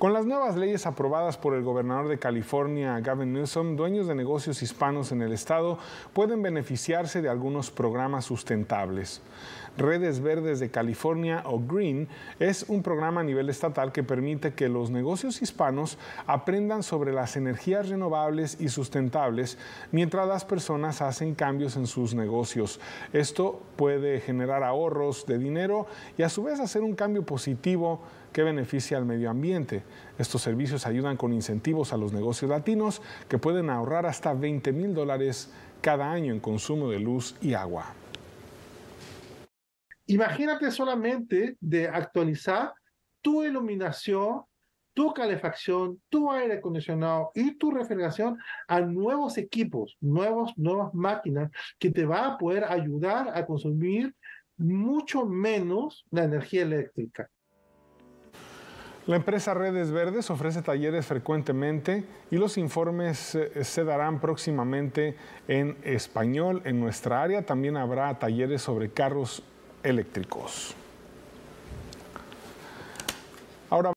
Con las nuevas leyes aprobadas por el gobernador de California, Gavin Newsom, dueños de negocios hispanos en el estado pueden beneficiarse de algunos programas sustentables. Redes Verdes de California o Green es un programa a nivel estatal que permite que los negocios hispanos aprendan sobre las energías renovables y sustentables mientras las personas hacen cambios en sus negocios. Esto puede generar ahorros de dinero y a su vez hacer un cambio positivo que beneficia al medio ambiente. Estos servicios ayudan con incentivos a los negocios latinos que pueden ahorrar hasta 20 mil dólares cada año en consumo de luz y agua. Imagínate solamente de actualizar tu iluminación, tu calefacción, tu aire acondicionado y tu refrigeración a nuevos equipos, nuevos, nuevas máquinas que te va a poder ayudar a consumir mucho menos la energía eléctrica. La empresa Redes Verdes ofrece talleres frecuentemente y los informes eh, se darán próximamente en español en nuestra área. También habrá talleres sobre carros eléctricos.